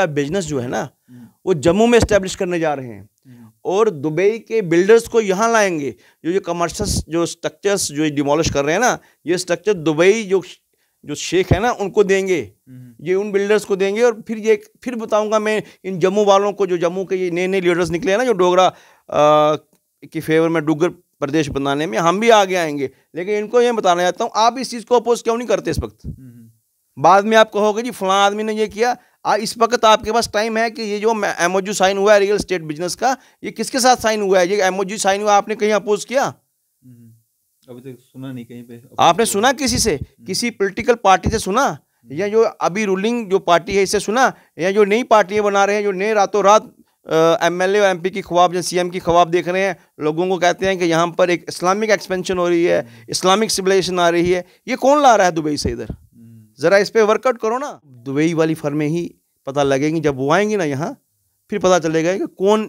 का बिजनेस जो है ना हम्म। वो जम्मू में इस्टेब्लिश करने जा रहे हैं हम्म। और दुबई के बिल्डर्स को यहाँ लाएंगे जो ये कमर्शल जो स्ट्रक्चर्स जो डिमोलिश कर रहे हैं ना ये स्ट्रक्चर दुबई जो जो शेख है ना उनको देंगे हम्म। ये उन बिल्डर्स को देंगे और फिर ये फिर बताऊंगा मैं इन जम्मू वालों को जो जम्मू के ये नए नए लीडर्स निकले हैं ना जो डोगरा के फेवर में डुगर प्रदेश बनाने में हम भी आगे आएंगे लेकिन इनको ये बताना चाहता हूँ आप इस चीज़ को अपोज क्यों नहीं करते इस वक्त बाद में आप कहोगे जी फलां आदमी ने ये किया आ, इस वक्त आपके पास टाइम है कि ये जो एमओयू साइन हुआ है रियल स्टेट बिजनेस का ये किसके साथ साइन हुआ है ये एमओयू साइन हुआ आपने कहीं अपोज किया हम्म। अभी तक सुना नहीं कहीं पे आपने तो- सुना किसी से हम्म। किसी पॉलिटिकल पार्टी से सुना हम्म। या जो अभी रूलिंग जो पार्टी है इसे सुना या जो नई पार्टियां बना रहे हैं जो नए रातों रात एम एल और की ख्वाब या सी की ख्वाब देख रहे हैं लोगों को कहते हैं कि यहाँ पर एक इस्लामिक एक्सपेंशन हो रही है इस्लामिक सिविलाइजेशन आ रही है ये कौन ला रहा है दुबई से इधर ज़रा इस पर वर्कआउट करो ना दुबई वाली फर्में ही पता लगेंगी जब वो आएंगे ना यहाँ फिर पता चलेगा कि कौन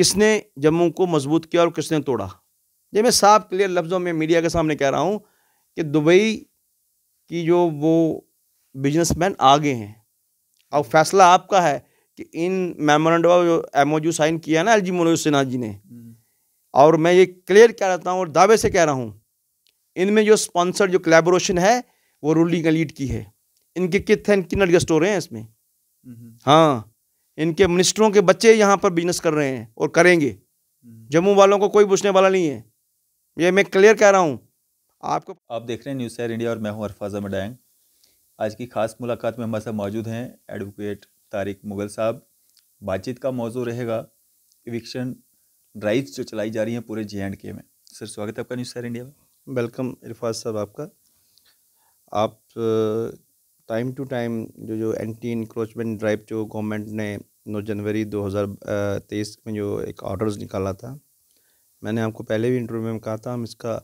किसने जम्मू को मजबूत किया और किसने तोड़ा ये मैं साफ क्लियर लफ्ज़ों में मीडिया के सामने कह रहा हूँ कि दुबई की जो वो बिजनेसमैन आगे हैं और फैसला आपका है कि इन मेमोरेंडम जो एम साइन किया ना एल जी मनोज सिन्हा जी ने हम्म। और मैं ये क्लियर कह रहता हूँ और दावे से कह रहा हूँ इनमें जो स्पॉन्सर जो कलेबोरेशन है वो रूलिंग एलीट की है इनके कित हैं इनकी नट हैं इसमें हम्म। हाँ इनके मिनिस्टरों के बच्चे यहाँ पर बिजनेस कर रहे हैं और करेंगे हम्म। जम्मू वालों को कोई पूछने वाला नहीं है ये मैं क्लियर कह रहा हूँ आपको आप देख रहे हैं न्यूज़ एयर इंडिया और मैं हूँ अरफाजा मडैंग आज की खास मुलाकात में हमारे साथ मौजूद हैं एडवोकेट तारिक मुगल साहब बातचीत का मौजू रहेगा इविक्शन ड्राइव्स जो चलाई जा रही हैं पूरे जे एंड के में सर स्वागत है आपका न्यूज़ एयर इंडिया में वेलकम इरफाज साहब आपका आप टाइम टू टाइम जो जो एंटी इंक्रोचमेंट ड्राइव जो गवर्नमेंट ने नौ जनवरी 2023 में जो एक ऑर्डर्स निकाला था मैंने आपको पहले भी इंटरव्यू में कहा था हम इसका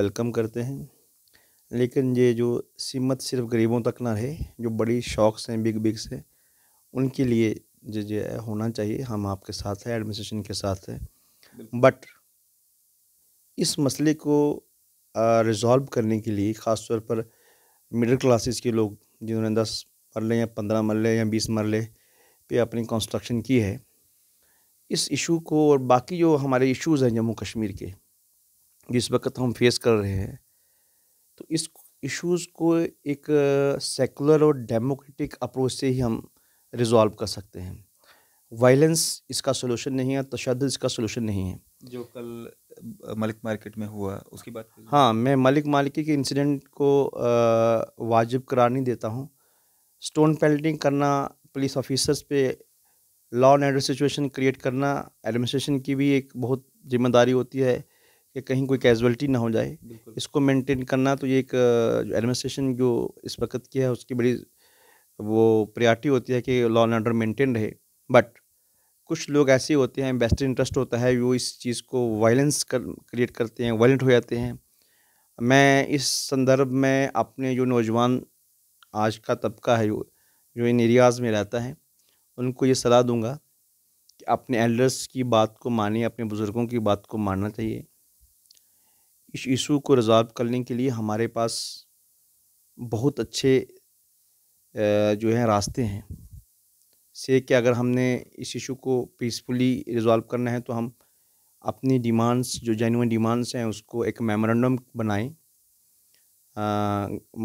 वेलकम करते हैं लेकिन ये जो सीमत सिर्फ गरीबों तक ना रहे जो बड़ी शॉक्स हैं बिग बिग से उनके लिए जो जो होना चाहिए हम आपके साथ हैं एडमिनिस्ट्रेशन के साथ हैं बट इस मसले को रिज़ॉल्व करने के लिए ख़ास तौर पर मिडिल क्लासेस के लोग जिन्होंने दस मरले या पंद्रह मरले या बीस मरले पे अपनी कंस्ट्रक्शन की है इस इशू को और बाकी जो हमारे इश्यूज़ हैं जम्मू कश्मीर के जिस वक्त हम फेस कर रहे हैं तो इस इश्यूज़ को एक सेकुलर और डेमोक्रेटिक अप्रोच से ही हम रिजॉल्व कर सकते हैं वायलेंस इसका सोल्यूशन नहीं है तशद इसका सोल्यूशन नहीं है जो कल मलिक मार्केट में हुआ उसकी बात हाँ मैं मलिक मालिकी के इंसिडेंट को वाजिब करार नहीं देता हूँ स्टोन पेल्टिंग करना पुलिस ऑफिसर्स पे law and order situation create करना एडमिनिस्ट्रेशन की भी एक बहुत जिम्मेदारी होती है कि कहीं कोई कैजुअलिटी ना हो जाए इसको मेंटेन करना तो ये एक एडमिनिस्ट्रेशन जो इस वक्त की है उसकी बड़ी वो प्रायोरिटी होती है कि लॉ एंड ऑर्डर मेंटेन रहे बट कुछ लोग ऐसे होते हैं बेस्ट इंटरेस्ट होता है वो इस चीज़ को वायलेंस कर क्रिएट करते हैं वायलेंट हो जाते हैं मैं इस संदर्भ में अपने जो नौजवान आज का तबका है जो इन एरियाज़ में रहता है उनको ये सलाह दूंगा कि अपने एल्डर्स की बात को माने अपने बुज़ुर्गों की बात को मानना चाहिए इस इशू को रिजॉल्व करने के लिए हमारे पास बहुत अच्छे जो हैं रास्ते हैं से कि अगर हमने इस इशू को पीसफुली रिजॉल्व करना है तो हम अपनी डिमांड्स जो जेनुअन डिमांड्स हैं उसको एक मेमोरेंडम बनाएं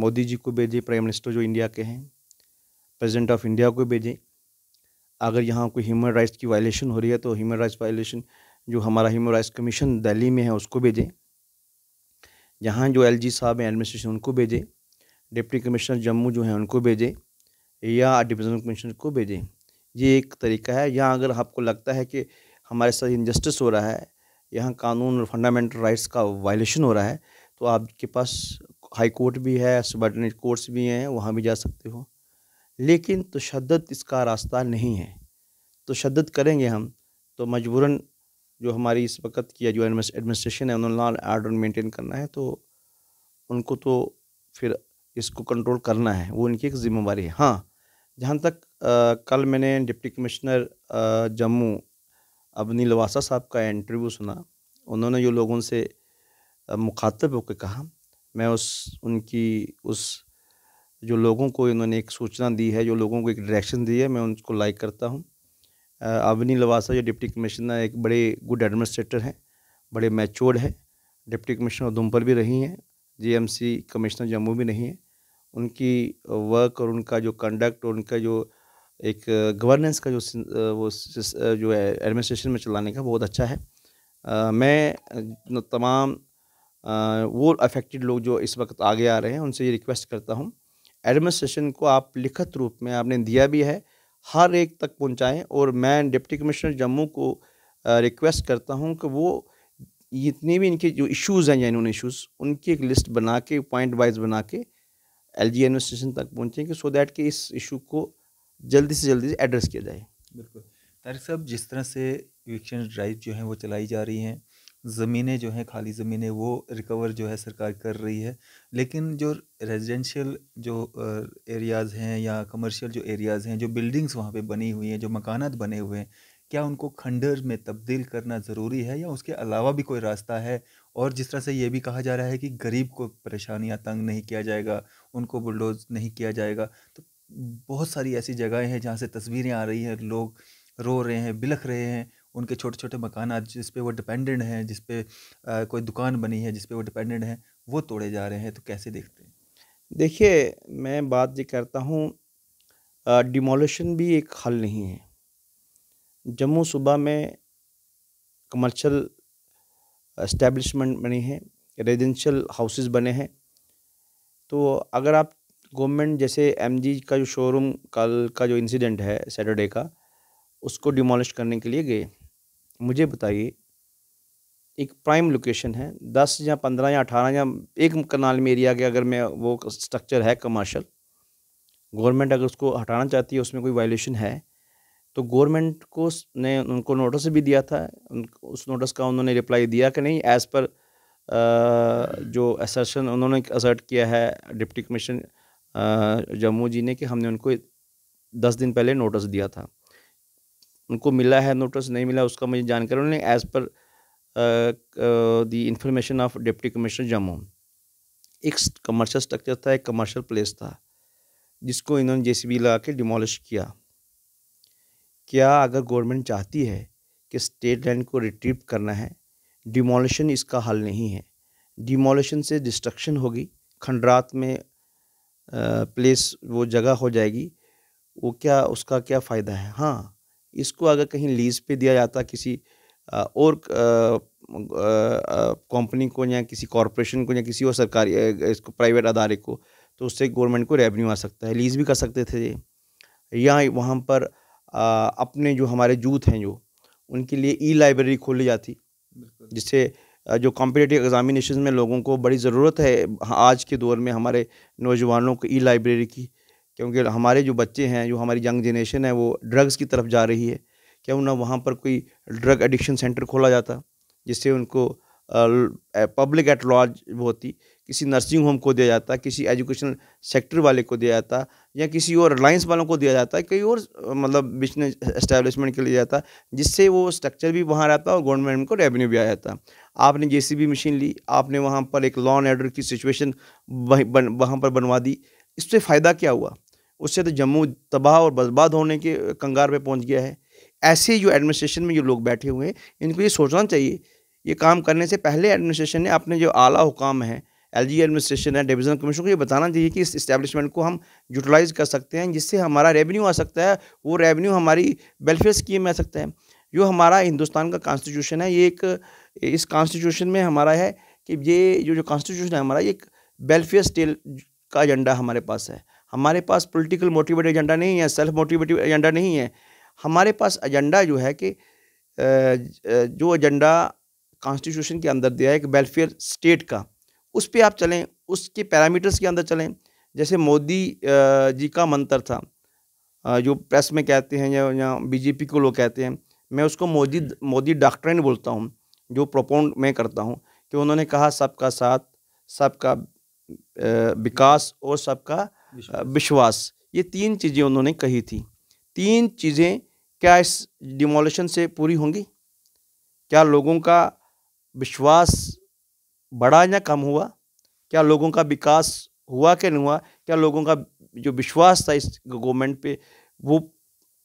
मोदी जी को भेजें प्राइम मिनिस्टर जो इंडिया के हैं प्रेसिडेंट ऑफ इंडिया को भेजें अगर यहाँ कोई ह्यूमन राइट्स की वायलेशन हो रही है तो ह्यूमन राइट्स वायलेशन जो हमारा ह्यूमन राइट्स कमीशन दिल्ली में है उसको भेजें यहाँ जो एल साहब हैं एडमिनिस्ट्रेशन उनको भेजें डिप्टी कमिश्नर जम्मू जो हैं उनको भेजें या डिविजनल कमिश्नर को भेजें ये एक तरीका है यहाँ अगर आपको लगता है कि हमारे साथ इनजस्टिस हो रहा है यहाँ कानून और फंडामेंटल राइट्स का वायलेशन हो रहा है तो आपके पास हाई कोर्ट भी है सबॉर्डिनेट कोर्ट्स भी हैं वहाँ भी जा सकते हो लेकिन तशद इसका रास्ता नहीं है तशद करेंगे हम तो मजबूरन जो हमारी इस वक्त की जो एडमिनिस्ट्रेशन है उन्होंने आर्डर मेंटेन करना है तो उनको तो फिर इसको कंट्रोल करना है वो उनकी एक ज़िम्मेवारी है हाँ जहाँ तक कल मैंने डिप्टी कमिश्नर जम्मू अबनी लवासा साहब का इंटरव्यू सुना उन्होंने जो लोगों से मुखातब होकर कहा मैं उस उनकी उस जो लोगों को इन्होंने एक सूचना दी है जो लोगों को एक डायरेक्शन दी है मैं उनको लाइक करता हूँ अवनी लवासा जो डिप्टी कमिश्नर एक बड़े गुड एडमिनिस्ट्रेटर हैं बड़े मैच्योर्ड हैं डिप्टी कमिश्नर उधमपुर भी रही हैं जीएमसी कमिश्नर जम्मू भी नहीं है उनकी वर्क और उनका जो कंडक्ट और उनका जो एक गवर्नेंस का जो वो जो है एडमिनिस्ट्रेशन में चलाने का बहुत अच्छा है आ, मैं तमाम आ, वो अफेक्टेड लोग जो इस वक्त आगे आ रहे हैं उनसे ये रिक्वेस्ट करता हूँ एडमिनिस्ट्रेशन को आप लिखित रूप में आपने दिया भी है हर एक तक पहुँचाएँ और मैं डिप्टी कमिश्नर जम्मू को रिक्वेस्ट करता हूँ कि वो जितने भी इनके जो इश्यूज़ हैं जैन इश्यूज़ उनकी एक लिस्ट बना के पॉइंट वाइज बना के एल जी एडमिनिस्ट्रेशन तक पहुँचें कि सो दैट कि इस इशू को जल्दी से जल्दी एड्रेस किया जाए बिल्कुल तारिक साहब जिस तरह से इविक्शन ड्राइव जो है वो चलाई जा रही हैं ज़मीनें जो हैं खाली ज़मीनें वो रिकवर जो है सरकार कर रही है लेकिन जो रेजिडेंशियल जो एरियाज़ हैं या कमर्शियल जो एरियाज़ हैं जो बिल्डिंग्स वहाँ पे बनी हुई हैं जो मकानात बने हुए हैं क्या उनको खंडर में तब्दील करना ज़रूरी है या उसके अलावा भी कोई रास्ता है और जिस तरह से ये भी कहा जा रहा है कि गरीब को परेशानियाँ तंग नहीं किया जाएगा उनको बुलडोज नहीं किया जाएगा तो बहुत सारी ऐसी जगहें हैं जहाँ से तस्वीरें आ रही हैं लोग रो रहे हैं बिलख रहे हैं उनके छोटे छोटे मकान आज जिस पे वो डिपेंडेंट हैं जिस पे आ, कोई दुकान बनी है जिस पे वो डिपेंडेंट हैं वो तोड़े जा रहे हैं तो कैसे देखते हैं देखिए मैं बात ये करता हूँ डिमोलेशन भी एक हल नहीं है जम्मू सूबा में कमर्शल इस्टेब्लिशमेंट बनी है रेजिडेंशल हाउसेस बने हैं तो अगर आप गवर्नमेंट जैसे एम का जो शोरूम कल का जो इंसिडेंट है सैटरडे का उसको डिमोलिश करने के लिए गए मुझे बताइए एक प्राइम लोकेशन है दस या पंद्रह या अठारह या एक कनाल में एरिया के अगर मैं वो स्ट्रक्चर है कमर्शल गवर्नमेंट अगर उसको हटाना चाहती है उसमें कोई वायलेशन है तो गवर्नमेंट को ने उनको नोटिस भी दिया था उस नोटिस का उन्होंने रिप्लाई दिया कि नहीं एज़ पर जो असर्शन उन्होंने असर्ट किया है डिप्टी कमिश्नर जम्मू जी ने कि हमने उनको दस दिन पहले नोटिस दिया था उनको मिला है नोटिस नहीं मिला उसका मुझे जानकारी उन्होंने एज़ पर दी information of deputy commissioner Jammu एक कमर्शियल स्ट्रक्चर था एक कमर्शियल प्लेस था जिसको इन्होंने जे बी लगा के डिमोलिश किया क्या अगर गवर्नमेंट चाहती है कि स्टेट लैंड को रिट्रीव करना है डिमोलिशन इसका हल नहीं है डिमोलिशन से डिस्ट्रक्शन होगी खंडरात में प्लेस वो जगह हो जाएगी वो क्या उसका क्या फ़ायदा है हाँ इसको अगर कहीं लीज़ पे दिया जाता किसी और कंपनी को या किसी कॉरपोरेशन को या किसी और सरकारी इसको प्राइवेट अदारे को तो उससे गवर्नमेंट को रेवेन्यू आ सकता है लीज़ भी कर सकते थे या वहाँ पर अपने जो हमारे जूथ हैं जो उनके लिए ई लाइब्रेरी खोली जाती जिससे जो कॉम्पिटेटिव एग्ज़ामिनेशन में लोगों को बड़ी ज़रूरत है आज के दौर में हमारे नौजवानों को ई लाइब्रेरी की क्योंकि हमारे जो बच्चे हैं जो हमारी यंग जनरेशन है वो ड्रग्स की तरफ जा रही है क्यों ना वहाँ पर कोई ड्रग एडिक्शन सेंटर खोला जाता जिससे उनको पब्लिक एट लॉज होती किसी नर्सिंग होम को दिया जाता किसी एजुकेशन सेक्टर वाले को दिया जाता या किसी और रिलायंस वालों को दिया जाता है कई और मतलब बिजनेस इस्टेब्लिशमेंट के लिए जाता जिससे वो स्ट्रक्चर भी वहाँ रहता और गवर्नमेंट को रेवेन्यू भी आ जाता आपने जे मशीन ली आपने वहाँ पर एक लॉन एडर ऑर्डर की सिचुएशन वहाँ पर बनवा दी इससे फ़ायदा क्या हुआ उससे तो जम्मू तबाह और बर्बाद होने के कंगार पे पहुंच गया है ऐसे जो एडमिनिस्ट्रेशन में जो लोग बैठे हुए हैं इनको ये सोचना चाहिए ये काम करने से पहले एडमिनिस्ट्रेशन ने अपने जो आला हुकाम है एल जी एडमिनिस्ट्रेशन है डिवीज़न कमीशन को ये बताना चाहिए कि इस इस्टेब्लिशमेंट को हम यूटिलाइज़ कर सकते हैं जिससे हमारा रेवेन्यू आ सकता है वो रेवेन्यू हमारी वेलफेयर स्कीम में आ सकता है जो हमारा हिंदुस्तान का कॉन्स्टिट्यूशन है ये एक इस कॉन्स्टिट्यूशन में हमारा है कि ये जो जो कॉन्स्टिट्यूशन है हमारा ये एक वेलफेयर स्टेट का एजेंडा हमारे पास है हमारे पास पोलिटिकल मोटिवेट एजेंडा नहीं है सेल्फ मोटिवेटिव एजेंडा नहीं है हमारे पास एजेंडा जो है कि जो एजेंडा कॉन्स्टिट्यूशन के अंदर दिया है एक वेलफेयर स्टेट का उस पर आप चलें उसके पैरामीटर्स के अंदर चलें जैसे मोदी जी का मंत्र था जो प्रेस में कहते हैं या या बीजेपी को लोग कहते हैं मैं उसको मोदी मोदी डॉक्ट्रेन बोलता हूँ जो प्रोपोंड मैं करता हूँ कि उन्होंने कहा सबका साथ सबका विकास और सबका विश्वास ये तीन चीज़ें उन्होंने कही थी तीन चीज़ें क्या इस डिमोलेशन से पूरी होंगी क्या लोगों का विश्वास बढ़ा या कम हुआ क्या लोगों का विकास हुआ कि नहीं हुआ क्या लोगों का जो विश्वास था इस गवर्नमेंट पे वो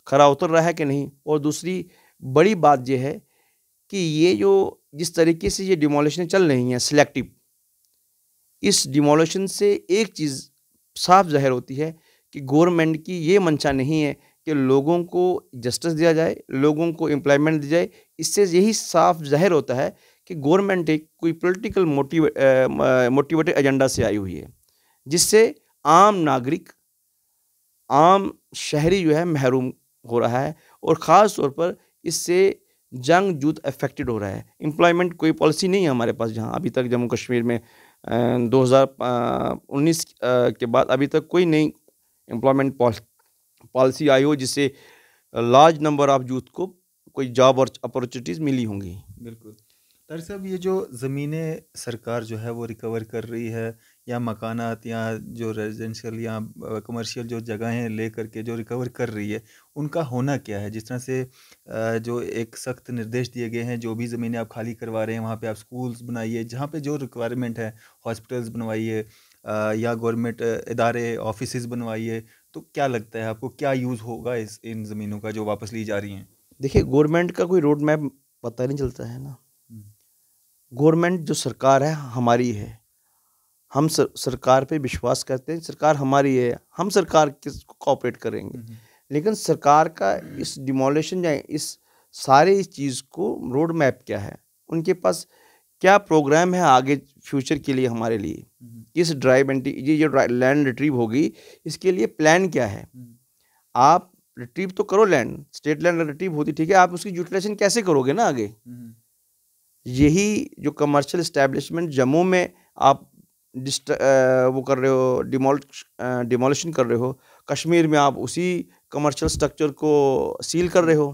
खरा उतर रहा है कि नहीं और दूसरी बड़ी बात यह है कि ये जो जिस तरीके से ये डिमोलिशन चल रही हैं सिलेक्टिव इस डिमोलेशन से एक चीज़ साफ जाहिर होती है कि गवर्नमेंट की ये मंशा नहीं है कि लोगों को जस्टिस दिया जाए लोगों को एम्प्लॉयमेंट दी जाए इससे यही साफ जाहिर होता है कि गवर्नमेंट एक कोई पॉलिटिकल मोटिव मोटिवेटेड एजेंडा से आई हुई है जिससे आम नागरिक आम शहरी जो है महरूम हो रहा है और ख़ास तौर पर इससे जंग यूथ अफेक्टेड हो रहा है एम्प्लॉयमेंट कोई पॉलिसी नहीं है हमारे पास जहाँ अभी तक जम्मू कश्मीर में दो हज़ार उन्नीस के बाद अभी तक कोई नई एम्प्लॉयमेंट पॉलिसी आई हो जिससे लार्ज नंबर ऑफ यूथ को कोई जॉब अपॉर्चुनिटीज़ मिली होंगी बिल्कुल तार साहब ये जो ज़मीनें सरकार जो है वो रिकवर कर रही है या मकानात या जो रेजिडेंशियल या कमर्शियल जो जगहें ले करके जो रिकवर कर रही है उनका होना क्या है जिस तरह से जो एक सख्त निर्देश दिए गए हैं जो भी ज़मीनें आप खाली करवा रहे हैं वहाँ पे आप स्कूल्स बनाइए जहाँ पे जो रिक्वायरमेंट है हॉस्पिटल्स बनवाइए या गवर्नमेंट इदारे ऑफिस बनवाइए तो क्या लगता है आपको क्या यूज़ होगा इस इन ज़मीनों का जो वापस ली जा रही हैं देखिए गवर्नमेंट का कोई रोड मैप पता नहीं चलता है ना गवर्नमेंट जो सरकार है हमारी है हम सर, सरकार पे विश्वास करते हैं सरकार हमारी है हम सरकार किस कोऑपरेट करेंगे हम्म, हम्म। लेकिन सरकार का इस डिमोलेशन या इस सारे इस चीज़ को रोड मैप क्या है उनके पास क्या प्रोग्राम है आगे फ्यूचर के लिए हमारे लिए इस ड्राइव एंटी ये जो लैंड रिट्रीव होगी इसके लिए प्लान क्या है हम्म। आप रिट्रीव तो करो लैंड स्टेट लैंड रिट्रीव होती ठीक है आप उसकी यूटिलाइजेशन कैसे करोगे ना आगे यही जो कमर्शियल इस्टेब्लिशमेंट जम्मू में आप डिस्ट वो कर रहे हो डिमोल डिमोलिशन कर रहे हो कश्मीर में आप उसी कमर्शियल स्ट्रक्चर को सील कर रहे हो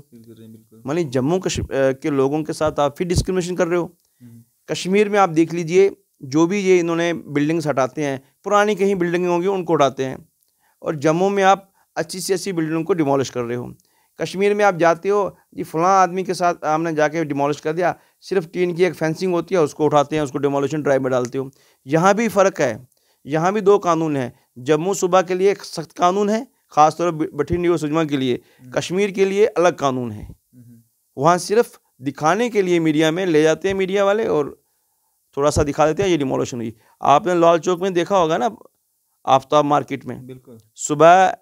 मानी जम्मू के लोगों के साथ आप फिर डिस्क्रिमिनेशन कर रहे हो हम्म। कश्मीर में आप देख लीजिए जो भी ये इन्होंने बिल्डिंग्स हटाते हैं पुरानी कहीं बिल्डिंग होंगी उनको हटाते हैं और जम्मू में आप अच्छी सी अच्छी बिल्डिंग को डिमोलिश कर रहे हो कश्मीर में आप जाते हो जी फलां आदमी के साथ आपने जाके डिमोलिश कर दिया सिर्फ टीन की एक फेंसिंग होती है उसको उठाते हैं उसको डिमोलिशन ड्राइव में डालते हो यहाँ भी फ़र्क है यहाँ भी दो कानून हैं जम्मू सूबा के लिए एक सख्त कानून है ख़ासतौर पर बठिंडी और सुजमा के लिए हम्म। कश्मीर के लिए अलग कानून है हम्म। वहाँ सिर्फ दिखाने के लिए मीडिया में ले जाते हैं मीडिया वाले और थोड़ा सा दिखा देते हैं ये डिमोलिशन हुई आपने लाल चौक में देखा होगा ना आफ्ताब मार्केट में बिल्कुल सुबह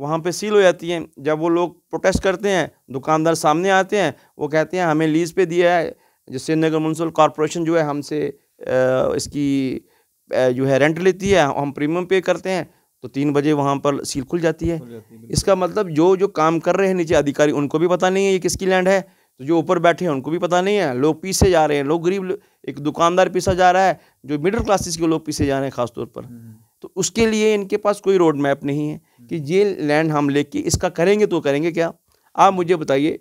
वहाँ पे सील हो जाती है जब वो लोग प्रोटेस्ट करते हैं दुकानदार सामने आते हैं वो कहते हैं हमें लीज़ पे दिया है जो श्रीनगर म्यूनसिपल कॉरपोरेशन जो है हमसे इसकी जो है रेंट लेती है हम प्रीमियम पे करते हैं तो तीन बजे वहाँ पर सील खुल जाती है इसका मतलब जो जो काम कर रहे हैं नीचे अधिकारी उनको भी पता नहीं है ये किसकी लैंड है तो जो ऊपर बैठे हैं उनको भी पता नहीं है लोग पीसे जा रहे हैं लोग गरीब एक दुकानदार पीसा जा रहा है जो मिडिल क्लासेस के लोग पीसे जा रहे हैं खासतौर पर हम्म, हम्म। तो उसके लिए इनके पास कोई रोड मैप नहीं है कि हम्म। ये लैंड हम लेके इसका करेंगे तो करेंगे क्या आप मुझे बताइए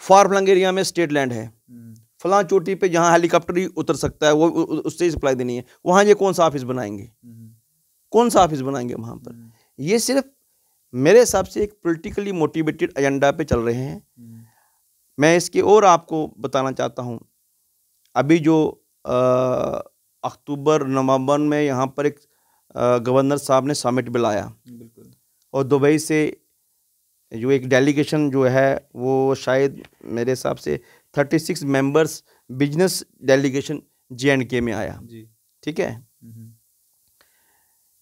फार फ्लंग एरिया में स्टेट लैंड है हम्म। फलां चोटी पे जहाँ हेलीकॉप्टर ही उतर सकता है वो उससे ही सप्लाई देनी है वहाँ ये कौन सा ऑफिस बनाएंगे हम्म। कौन सा ऑफिस बनाएंगे वहाँ पर हम्म। ये सिर्फ मेरे हिसाब से एक पोलिटिकली मोटिवेटेड एजेंडा पे चल रहे हैं मैं इसके और आपको बताना चाहता हूँ अभी जो अक्टूबर नवंबर में यहाँ पर एक गवर्नर साहब ने समिट बुलाया और दुबई से जो एक डेलीगेशन जो है वो शायद मेरे हिसाब से thirty six members business delegation J and K में आया ठीक है हम्म।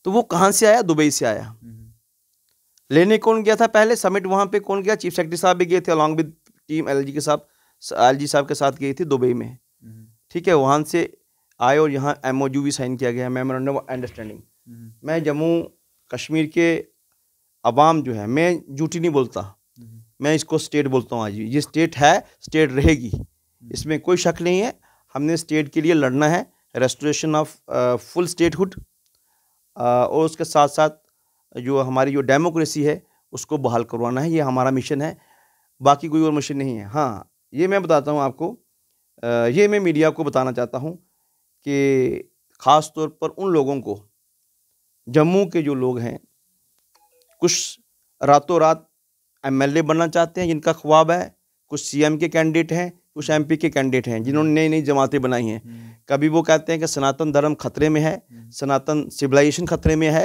तो वो कहाँ से आया दुबई से आया हम्म। लेने कौन गया था पहले समिट वहाँ पे कौन गया चीफ सेक्रेटरी साहब भी गए थे अलॉन्ग विद टीम एल के साहब एल साहब के साथ गई थी दुबई में हम्म। ठीक है वहाँ से आए और यहाँ एम भी साइन किया गया मेमोरेंडम ऑफ अंडरस्टैंडिंग मैं जम्मू कश्मीर के आवाम जो है मैं झूठी नहीं बोलता हम्म। मैं इसको स्टेट बोलता हूँ आज ये स्टेट है स्टेट रहेगी हम्म। इसमें कोई शक नहीं है हमने स्टेट के लिए लड़ना है रेस्टोरेशन ऑफ फुल स्टेटहुड और उसके साथ साथ जो हमारी जो डेमोक्रेसी है उसको बहाल करवाना है ये हमारा मिशन है बाकी कोई और मिशन नहीं है हाँ ये मैं बताता हूँ आपको आ, ये मैं मीडिया को बताना चाहता हूँ कि ख़ास तौर पर उन लोगों को जम्मू के जो लोग हैं कुछ रातों रात एमएलए बनना चाहते हैं जिनका ख्वाब है कुछ सीएम के कैंडिडेट हैं कुछ एमपी के कैंडिडेट हैं जिन्होंने हम्म। नई नई जमातें बनाई हैं हम्म। कभी वो कहते हैं कि सनातन धर्म खतरे में है हम्म। सनातन सिविलाइजेशन खतरे में है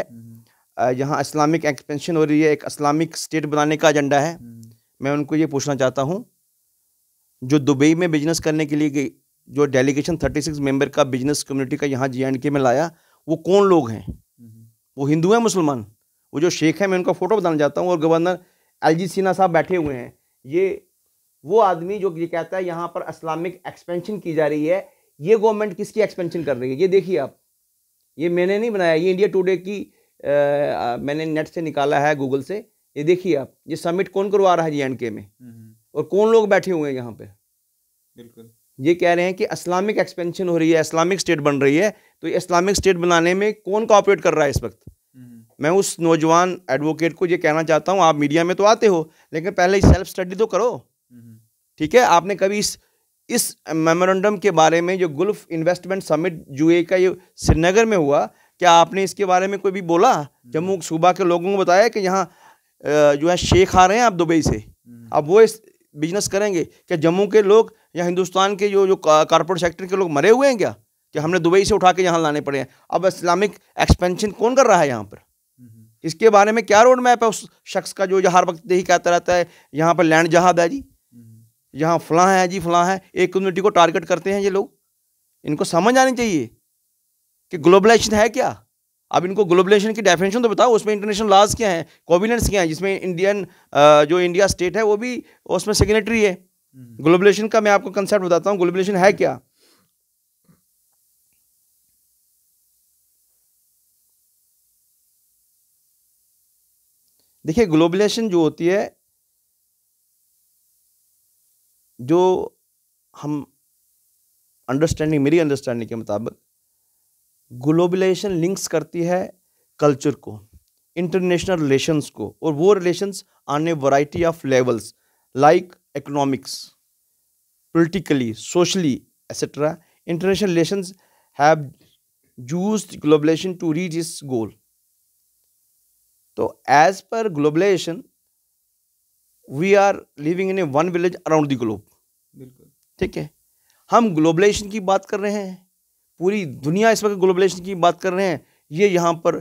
यहाँ इस्लामिक एक्सपेंशन हो रही है एक इस्लामिक स्टेट बनाने का एजेंडा है मैं उनको ये पूछना चाहता हूँ जो दुबई में बिजनेस करने के लिए गई जो डेलीगेशन थर्टी सिक्स मेम्बर का बिजनेस कम्युनिटी का यहाँ जे एंड के में लाया वो कौन लोग हैं वो हिंदू हैं मुसलमान वो जो शेख है मैं उनका फ़ोटो बताना चाहता हूँ और गवर्नर एल जी सिन्हा साहब बैठे हुए हैं ये वो आदमी जो ये कहता है यहाँ पर इस्लामिक एक्सपेंशन की जा रही है ये गवर्नमेंट किसकी एक्सपेंशन कर रही है ये देखिए आप ये मैंने नहीं बनाया ये इंडिया टुडे की आ, मैंने नेट से निकाला है गूगल से ये देखिए आप ये समिट कौन करवा रहा है जी एंड के में हम्म, हम्म। और कौन लोग बैठे हुए हैं यहाँ पे बिल्कुल ये कह रहे हैं कि इस्लामिक एक्सपेंशन हो रही है इस्लामिक स्टेट बन रही है तो इस्लामिक स्टेट बनाने में कौन कॉपरेट कर रहा है इस वक्त मैं उस नौजवान एडवोकेट को ये कहना चाहता हूँ आप मीडिया में तो आते हो लेकिन पहले सेल्फ स्टडी तो करो हम्म। ठीक है आपने कभी इस इस मेमोरेंडम के बारे में जो गुल्फ इन्वेस्टमेंट समिट जूए का ये श्रीनगर में हुआ क्या आपने इसके बारे में कोई भी बोला हम्म। जम्मू सूबा के लोगों को बताया कि यहाँ जो है शेख आ रहे हैं आप दुबई से हम्म। अब वो इस बिजनेस करेंगे क्या जम्मू के लोग या हिंदुस्तान के जो जो कॉरपोरेट सेक्टर के लोग मरे हुए हैं क्या कि हमने दुबई से उठा के यहाँ लाने पड़े हैं अब इस्लामिक एक्सपेंशन कौन कर रहा है यहाँ पर इसके बारे में क्या रोड मैप है उस शख्स का जो हर वक्त यही कहता रहता है यहाँ पर लैंड जहाद है जी हम्म। यहाँ फलां है जी फलां है एक कम्युनिटी को टारगेट करते हैं ये लोग इनको समझ आनी चाहिए कि ग्लोबलाइजेशन है क्या अब इनको ग्लोबलाइजेशन की डेफिनेशन तो बताओ उसमें इंटरनेशनल लॉज क्या हैं कोविलेंट्स क्या हैं जिसमें इंडियन जो इंडिया स्टेट है वो भी उसमें सिग्नेटरी है ग्लोबलाइजेशन हम्म। का मैं आपको कंसेप्ट बताता हूँ ग्लोबलाइजेशन है क्या देखिए ग्लोबलाइजेशन जो होती है जो हम अंडरस्टैंडिंग मेरी अंडरस्टैंडिंग के मुताबिक ग्लोबलाइजेशन लिंक्स करती है कल्चर को इंटरनेशनल रिलेशंस को और वो रिलेशंस आने variety of levels like economics politically socially etcetera international relations have used globalisation to reach its goal तो as per globalisation we are living in a one village around the globe बिल्कुल ठीक है हम globalisation की बात कर रहे हैं पूरी दुनिया इस वक्त ग्लोबलाइजेशन की बात कर रहे हैं ये यहाँ पर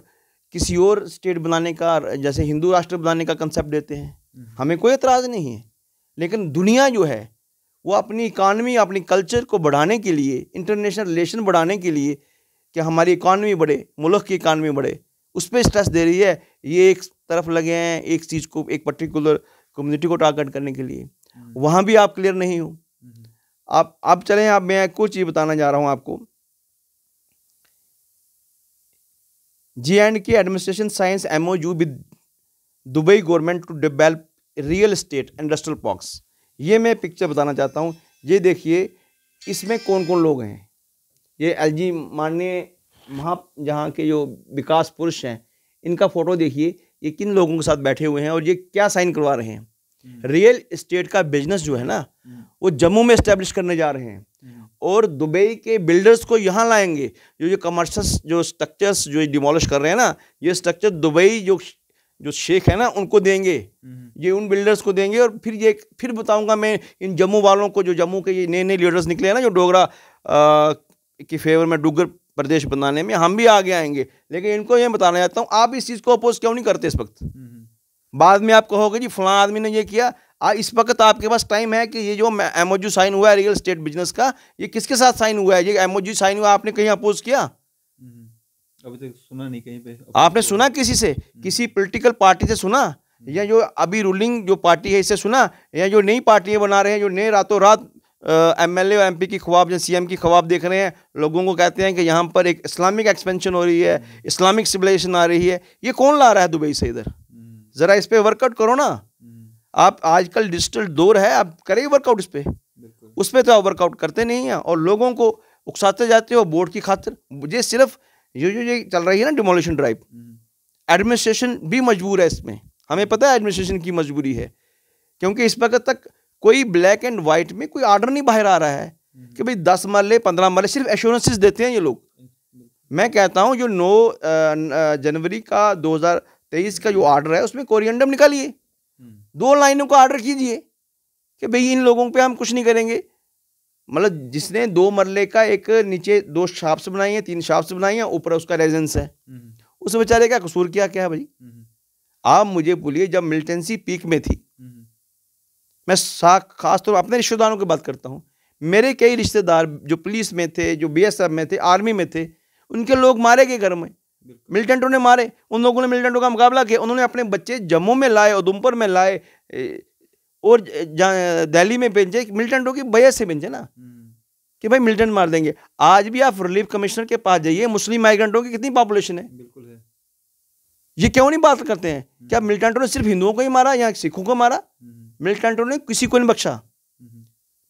किसी और स्टेट बनाने का जैसे हिंदू राष्ट्र बनाने का कंसेप्ट देते हैं हम्म। हमें कोई एतराज़ नहीं है लेकिन दुनिया जो है वो अपनी इकानमी अपनी कल्चर को बढ़ाने के लिए इंटरनेशनल रिलेशन बढ़ाने के लिए कि हमारी इकानमी बढ़े मुल्क की इकानमी बढ़े उस पर स्ट्रेस दे रही है ये एक तरफ लगे हैं एक चीज़ को एक पर्टिकुलर कम्युनिटी को टारगेट करने के लिए हम्म। वहाँ भी आप क्लियर नहीं हो हम्म। आप आप चलें आप मैं कुछ चीज़ बताना जा रहा हूँ आपको J and K administration signs M O U with Dubai government to develop real estate industrial parks ये मैं पिक्चर बताना चाहता हूँ ये देखिए इसमें कौन कौन लोग हैं ये एल जी माननीय वहाँ जहाँ के जो विकास पुरुष हैं इनका फ़ोटो देखिए ये किन लोगों के साथ बैठे हुए हैं और ये क्या साइन करवा रहे हैं हम्म। रियल इस्टेट का बिजनेस जो है ना हम्म। वो जम्मू में इस्टेब्लिश करने जा रहे हैं हम्म। और दुबई के बिल्डर्स को यहाँ लाएंगे जो ये कमर्शल जो स्ट्रक्चर्स जो डिमोलिश कर रहे हैं ना ये स्ट्रक्चर दुबई जो जो शेख है ना उनको देंगे ये उन बिल्डर्स को देंगे और फिर ये फिर बताऊंगा मैं इन जम्मू वालों को जो जम्मू के ये नए नए लीडर्स निकले हैं ना जो डोगरा के फेवर में डुगर प्रदेश बनाने में हम भी आगे आएंगे लेकिन इनको ये बताना चाहता हूँ आप इस चीज़ को अपोज क्यों नहीं करते इस वक्त हम्म, हम्म। बाद में आप कहोगे जी फलां आदमी ने ये किया आ, इस वक्त आपके पास टाइम है कि ये जो एम साइन हुआ है रियल स्टेट बिजनेस का ये किसके साथ साइन हुआ है ये एम साइन हुआ आपने कहीं अपोज किया हम्म। अभी तक सुना नहीं कहीं पे आपने तो- सुना किसी से किसी पॉलिटिकल पार्टी से सुना या जो अभी रूलिंग जो पार्टी है इसे सुना या जो नई पार्टियां बना रहे हैं जो नए रातों रात एम एल एम पी की ख्वाब या सीएम की ख्वाब देख रहे हैं लोगों को कहते हैं कि यहाँ पर एक इस्लामिक एक्सपेंशन हो रही है हम्म। इस्लामिक सिविलाइजेशन आ रही है ये कौन ला रहा है दुबई से इधर हम्म। ज़रा इस पर वर्कआउट करो ना हम्म। आप आजकल डिजिटल दौर है आप करें वर्कआउट इस पर उस पर तो आप वर्कआउट करते नहीं हैं और लोगों को उकसाते जाते हो बोर्ड की खातिर ये सिर्फ ये जो ये चल रही है ना डिमोलिशन ड्राइव एडमिनिस्ट्रेशन भी मजबूर है इसमें हमें पता है एडमिनिस्ट्रेशन की मजबूरी है क्योंकि इस वक्त तक कोई ब्लैक एंड व्हाइट में कोई आर्डर नहीं बाहर आ रहा है हम्म। कि भाई दस मरले पंद्रह मरले सिर्फ एश्योरेंसेस देते हैं ये लोग मैं कहता हूँ जो नौ जनवरी का 2023 का जो ऑर्डर है उसमें कोरियंडम निकालिए हम्म। दो लाइनों का ऑर्डर कीजिए कि भाई इन लोगों पे हम कुछ नहीं करेंगे मतलब जिसने दो मरले का एक नीचे दो शाप्स बनाई हैं तीन शाप्स बनाई हैं ऊपर उसका रेजेंस है हम्म। उस बेचारे का कसूर क्या क्या है भाई आप मुझे बोलिए जब मिलिटेंसी पीक में थी मैं खास तौर पर अपने रिश्तेदारों की बात करता हूँ मेरे कई रिश्तेदार जो पुलिस में थे जो बी में थे आर्मी में थे उनके लोग मारे गए घर में मिलिटेंटों ने मारे उन लोगों ने मिलिटेंटों का मुकाबला किया उन्होंने अपने बच्चे जम्मू में लाए उधमपुर में लाए और दिल्ली में भेजे मिलिटेंटों की वजह से भेजे ना हम्म। कि भाई मिलिटेंट मार देंगे आज भी आप रिलीफ कमिश्नर के पास जाइए मुस्लिम माइग्रेंटों की कितनी पॉपुलेशन है बिल्कुल है ये क्यों नहीं बात करते हैं हम्म। क्या मिलिटेंटों ने सिर्फ हिंदुओं को ही मारा या सिखों को मारा हम्म। मिल्टन ने किसी को नहीं बख्शा हम्म।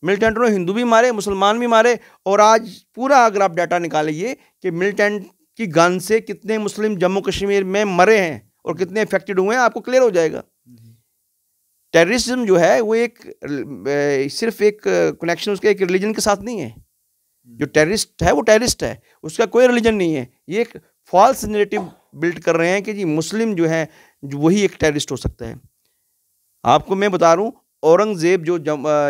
मिल्टन ने हिंदू भी मारे मुसलमान भी मारे और आज पूरा अगर आप डाटा निकालिए कि मिल्टन की गन से कितने मुस्लिम जम्मू कश्मीर में मरे हैं और कितने इफेक्टेड हुए हैं आपको क्लियर हो जाएगा टेररिज्म हम्म। जो है वो एक सिर्फ एक कनेक्शन उसके एक रिलीजन के साथ नहीं है हम्म। जो टेररिस्ट है वो टेररिस्ट है उसका कोई रिलीजन नहीं है ये एक फॉल्स नेरेटिव बिल्ड कर रहे हैं कि जी मुस्लिम जो है वही एक टेररिस्ट हो सकता है आपको मैं बता रहा हूँ औरंगजेब जो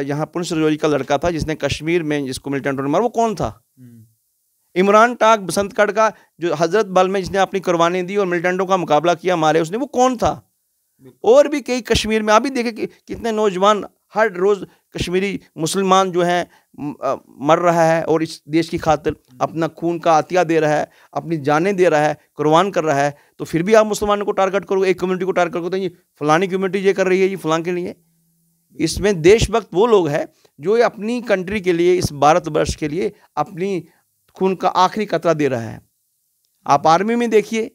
यहाँ पुंछ रजौरी का लड़का था जिसने कश्मीर में जिसको मिलिटेंट मारा वो कौन था हम्म। इमरान टाक बसंतगढ़ का जो हजरत बल में जिसने अपनी कुर्बानी दी और मिलिटेंटों का मुकाबला किया मारे उसने वो कौन था और भी कई कश्मीर में आप भी देखे कि कितने नौजवान हर रोज़ कश्मीरी मुसलमान जो है मर रहा है और इस देश की खातिर अपना खून का अतिया दे रहा है अपनी जानें दे रहा है कुर्बान कर रहा है तो फिर भी आप मुसलमानों को टारगेट करोगे एक कम्युनिटी को टारगेट करोगे तो ये फलानी कम्युनिटी ये कर रही है ये फलां के लिए इसमें देशभक्त वो लोग हैं जो अपनी कंट्री के लिए इस भारतवर्ष के लिए अपनी खून का आखिरी कतरा दे रहा है आप आर्मी में देखिए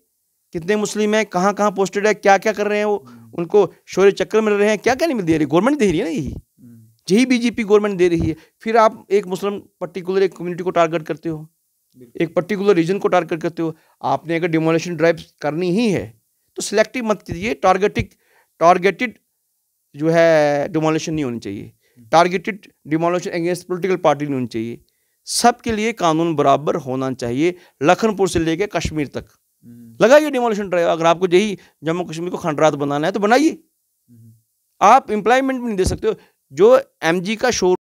कितने मुस्लिम हैं कहाँ कहाँ पोस्टेड है क्या क्या कर रहे हैं वो हम्म। उनको शौर्य चक्र मिल रहे हैं क्या क्या नहीं मिल दे रही गवर्नमेंट दे रही है ना यही हम्म। यही बीजेपी गवर्नमेंट दे रही है फिर आप एक मुस्लिम पर्टिकुलर एक कम्युनिटी को टारगेट करते हो एक पर्टिकुलर रीजन को टारगेट करते हो आपने अगर डिमोलेशन ड्राइव करनी ही है तो सिलेक्टिव मत कीजिए टारगेटिक टारगेटेड जो है डिमोलेशन नहीं होनी चाहिए targeted demolition against political party नहीं होनी चाहिए सबके लिए कानून बराबर होना चाहिए लखनपुर से लेकर कश्मीर तक लगाइए डिमोलिशन ड्राइव अगर आपको यही जम्मू कश्मीर को खंडरात बनाना है तो बनाइए हम्म। आप इंप्लायमेंट भी नहीं दे सकते हो जो एमजी का शोर